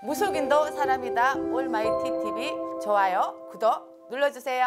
무속인도 사람이다 올마이티 TV 좋아요 구독 눌러주세요.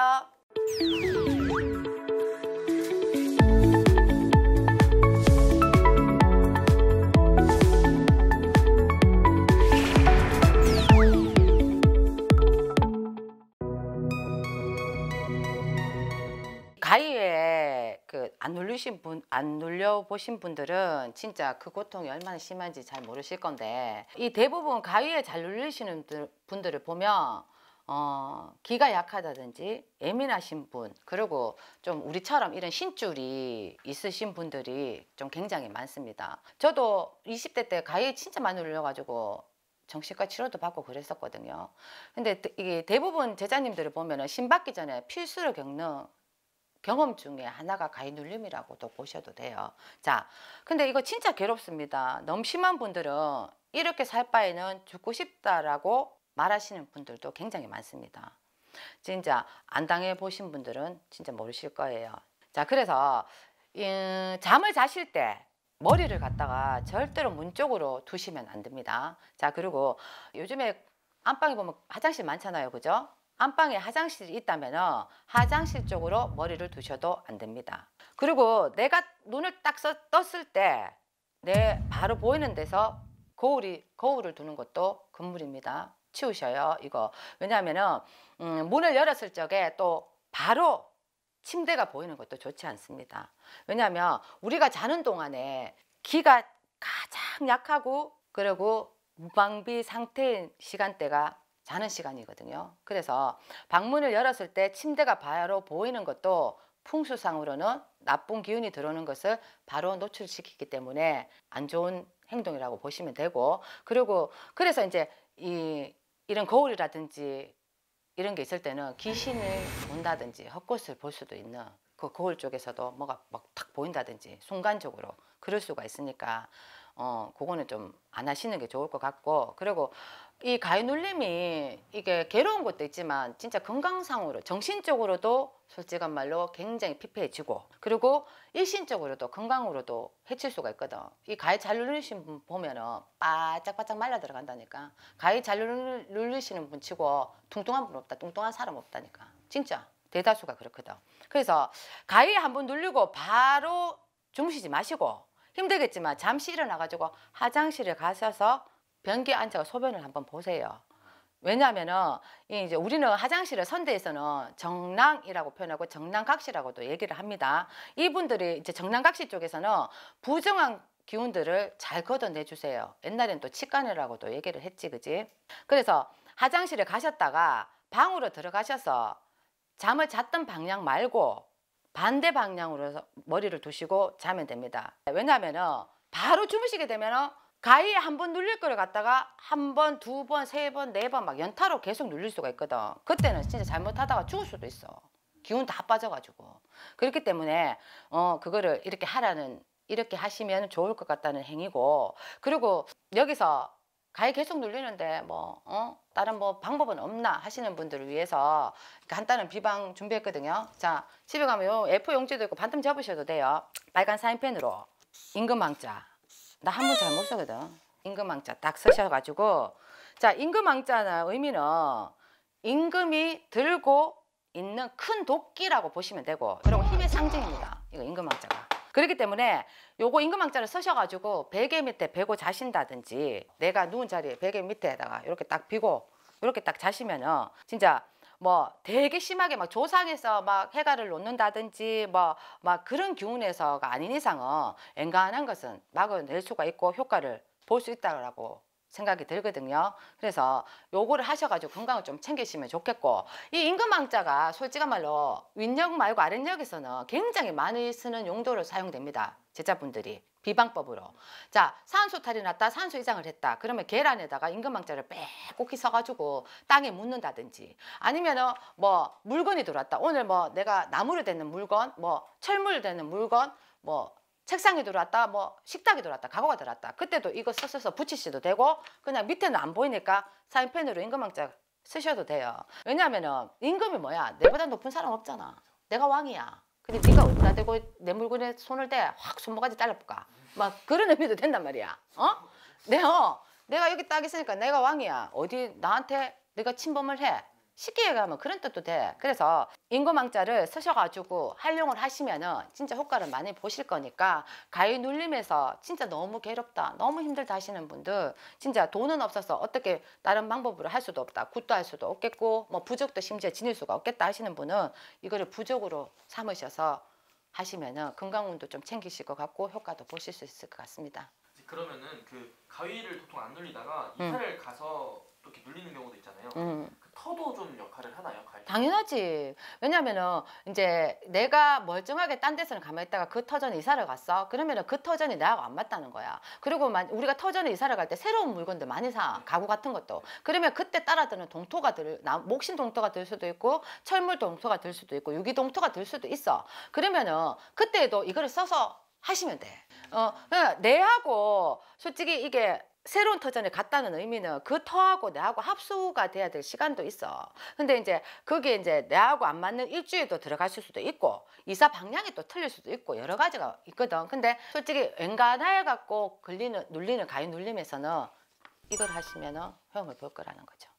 눌려보신 분, 안 눌려보신 분들은 진짜 그 고통이 얼마나 심한지 잘 모르실 건데 이 대부분 가위에 잘 눌리시는 분들을 보면 어, 기가 약하다든지 예민하신 분 그리고 좀 우리처럼 이런 신줄이 있으신 분들이 좀 굉장히 많습니다. 저도 20대 때 가위 진짜 많이 눌려가지고 정신과 치료도 받고 그랬었거든요. 근데 이게 대부분 제자님들을 보면 은 신받기 전에 필수를 겪는 경험 중에 하나가 가위눌림이라고도 보셔도 돼요. 자, 근데 이거 진짜 괴롭습니다. 넘심한 분들은 이렇게 살 바에는 죽고 싶다라고 말하시는 분들도 굉장히 많습니다. 진짜 안 당해 보신 분들은 진짜 모르실 거예요. 자, 그래서 음, 잠을 자실 때 머리를 갖다가 절대로 문 쪽으로 두시면 안 됩니다. 자, 그리고 요즘에 안방에 보면 화장실 많잖아요. 그죠? 안방에 화장실이 있다면 화장실 쪽으로 머리를 두셔도 안 됩니다. 그리고 내가 눈을 딱 써, 떴을 때 내 바로 보이는 데서 거울이 거울을 두는 것도 금물입니다. 치우셔요 이거 왜냐하면은 음, 문을 열었을 적에 또 바로 침대가 보이는 것도 좋지 않습니다. 왜냐하면 우리가 자는 동안에 기가 가장 약하고 그리고 무방비 상태인 시간대가 자는 시간이거든요. 그래서 방문을 열었을 때 침대가 바로 보이는 것도 풍수상으로는 나쁜 기운이 들어오는 것을 바로 노출시키기 때문에 안 좋은 행동이라고 보시면 되고 그리고 그래서 이제 이 이런 거울이라든지 이런 게 있을 때는 귀신을 본다든지 헛것을 볼 수도 있는 그 거울 쪽에서도 뭐가 막 탁 보인다든지 순간적으로 그럴 수가 있으니까 어 그거는 좀 안 하시는 게 좋을 것 같고 그리고 이 가위 눌림이 이게 괴로운 것도 있지만 진짜 건강상으로 정신적으로도 솔직한 말로 굉장히 피폐해지고 그리고 일신적으로도 건강으로도 해칠 수가 있거든 이 가위 잘 눌리신 분 보면은 바짝바짝 말라 들어간다니까 가위 잘누르시는분 치고 뚱뚱한 분 없다 뚱뚱한 사람 없다니까 진짜 대다수가 그렇거든 그래서 가위 한 번 눌르고 바로 주무시지 마시고 힘들겠지만 잠시 일어나가지고 화장실에 가셔서 변기 앉아서 소변을 한번 보세요. 왜냐하면은 이제 우리는 화장실을 선대에서는 정랑이라고 표현하고 정랑각시라고도 얘기를 합니다. 이분들이 이제 정랑각시 쪽에서는 부정한 기운들을 잘 걷어내 주세요. 옛날엔 또 치과내라고도 얘기를 했지, 그지? 그래서 화장실에 가셨다가 방으로 들어가셔서 잠을 잤던 방향 말고 반대 방향으로 해서 머리를 두시고 자면 됩니다. 왜냐하면 바로 주무시게 되면 가위에 한 번 눌릴 거를 갖다가 한 번, 두 번, 세 번, 네 번 막 연타로 계속 눌릴 수가 있거든. 그때는 진짜 잘못하다가 죽을 수도 있어. 기운 다 빠져가지고. 그렇기 때문에 어 그거를 이렇게 하라는 이렇게 하시면 좋을 것 같다는 행위고 그리고 여기서 가위 계속 눌리는데 뭐 어? 다른 뭐 방법은 없나 하시는 분들을 위해서 간단한 비방 준비했거든요. 자 집에 가면 요 F 용지도 있고 반틈 접으셔도 돼요. 빨간 사인펜으로 임금왕자 나 한 번 잘못써거든 임금왕자 딱 쓰셔가지고 자 임금왕자는 의미는 임금이 들고 있는 큰 도끼라고 보시면 되고 그리고 힘의 상징입니다. 이거 임금왕자가 그렇기 때문에 요거 임금왕자를 쓰셔가지고 베개 밑에 베고 자신다든지 내가 누운 자리에 베개 밑에다가 이렇게 딱 비고 이렇게 딱 자시면은 진짜 뭐 되게 심하게 막 조상에서 막 해가를 놓는다든지 뭐 막 그런 기운에서가 아닌 이상은 엔간한 것은 막아낼 수가 있고 효과를 볼 수 있다라고 생각이 들거든요. 그래서 요거를 하셔가지고 건강을 좀 챙기시면 좋겠고 이 임금왕자가 솔직한 말로 윗역 말고 아랫역에서는 굉장히 많이 쓰는 용도로 사용됩니다. 제자분들이 비방법으로 자 산소탈이 났다 산소 이장을 했다 그러면 계란에다가 임금왕자를 빼곡히 써가지고 땅에 묻는다든지 아니면은 뭐 물건이 들어왔다 오늘 뭐 내가 나무를 되는 물건 뭐철물을 되는 물건 뭐 책상에 들어왔다 뭐 식탁에 들어왔다 가구가 들어왔다 그때도 이거 써서 붙이셔도 되고 그냥 밑에는 안 보이니까 사인펜으로 임금왕자 쓰셔도 돼요 왜냐하면 임금이 뭐야 내보다 높은 사람 없잖아 내가 왕이야 근데 네가 어디다 대고 내 물건에 손을 대 확 손모가지 잘라볼까 막 그런 의미도 된단 말이야 어? 내가 내가 여기 딱 있으니까 내가 왕이야 어디 나한테 내가 침범을 해 쉽게 얘기하면 그런 뜻도 돼. 그래서 인구망자를 쓰셔가지고 활용을 하시면은 진짜 효과를 많이 보실 거니까 가위 눌림에서 진짜 너무 괴롭다, 너무 힘들다 하시는 분들 진짜 돈은 없어서 어떻게 다른 방법으로 할 수도 없다, 굿도 할 수도 없겠고 뭐 부적도 심지어 지닐 수가 없겠다 하시는 분은 이거를 부적으로 삼으셔서 하시면은 건강운도 좀 챙기실 것 같고 효과도 보실 수 있을 것 같습니다. 그러면은 그 가위를 보통 안 눌리다가 음. 이사를 음. 가서 이렇게 눌리는 경우도 있잖아요. 음. 터도 좀 역할을 하나요? 갈 때? 당연하지. 왜냐면은 이제 내가 멀쩡하게 딴 데서는 가만히 있다가 그 터전에 이사를 갔어. 그러면은 그 터전이 나하고 안 맞다는 거야. 그리고 만 우리가 터전에 이사를 갈 때 새로운 물건들 많이 사. 음. 가구 같은 것도. 그러면 그때 따라드는 동토가 들, 나, 목신 동토가 들 수도 있고 철물 동토가 들 수도 있고 유기 동토가 들 수도 있어. 그러면은 그때도 이거를 써서 하시면 돼. 어, 내하고 솔직히 이게 새로운 터전에 갔다는 의미는 그 터하고 내하고 합수가 돼야 될 시간도 있어. 근데 이제 그게 이제 내하고 안 맞는 일주일도 들어갔을 수도 있고 이사 방향이 또 틀릴 수도 있고 여러 가지가 있거든. 근데 솔직히 앵간해 갖고 걸리는 눌리는 가위 눌림에서는 이걸 하시면은 효험을볼 거라는 거죠.